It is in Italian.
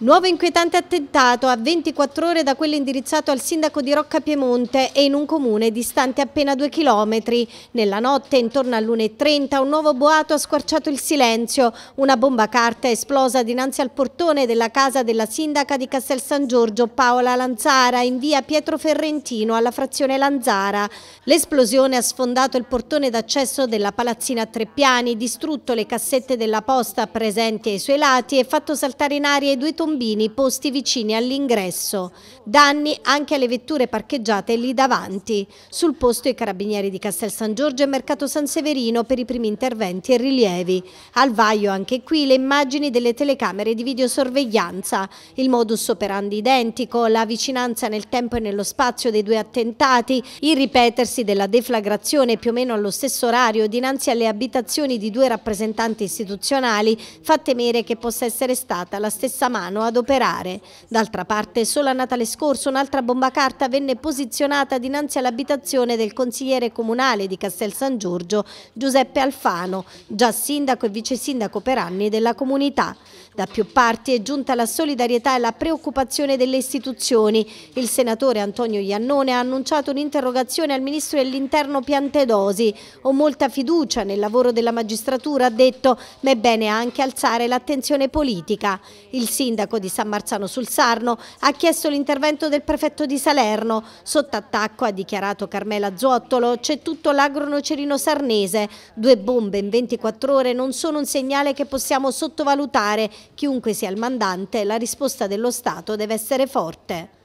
Nuovo inquietante attentato a 24 ore da quello indirizzato al sindaco di Rocca Piemonte e in un comune distante appena 2 chilometri. Nella notte, intorno all'1.30, un nuovo boato ha squarciato il silenzio. Una bomba carta è esplosa dinanzi al portone della casa della sindaca di Castel San Giorgio, Paola Lanzara, in via Pietro Ferrentino, alla frazione Lanzara. L'esplosione ha sfondato il portone d'accesso della palazzina a tre piani, distrutto le cassette della posta presenti ai suoi lati e fatto saltare in aria i due tombi tombini posti vicini all'ingresso, danni anche alle vetture parcheggiate lì davanti. Sul posto i carabinieri di Castel San Giorgio e Mercato San Severino per i primi interventi e rilievi. Al vaglio anche qui le immagini delle telecamere di videosorveglianza, il modus operandi identico, la vicinanza nel tempo e nello spazio dei due attentati, il ripetersi della deflagrazione più o meno allo stesso orario dinanzi alle abitazioni di due rappresentanti istituzionali fa temere che possa essere stata la stessa mano continuano ad operare. D'altra parte, solo a Natale scorso un'altra bomba carta venne posizionata dinanzi all'abitazione del consigliere comunale di Castel San Giorgio, Giuseppe Alfano, già sindaco e vice sindaco per anni della comunità. Da più parti è giunta la solidarietà e la preoccupazione delle istituzioni. Il senatore Antonio Iannone ha annunciato un'interrogazione al ministro dell'interno Piantedosi. Ho molta fiducia nel lavoro della magistratura, ha detto, ma è bene anche alzare l'attenzione politica. Il sindaco sindaco di San Marzano sul Sarno ha chiesto l'intervento del prefetto di Salerno. Sotto attacco, ha dichiarato Carmela Zuottolo, c'è tutto l'agronocerino sarnese. Due bombe in 24 ore non sono un segnale che possiamo sottovalutare. Chiunque sia il mandante, la risposta dello Stato deve essere forte.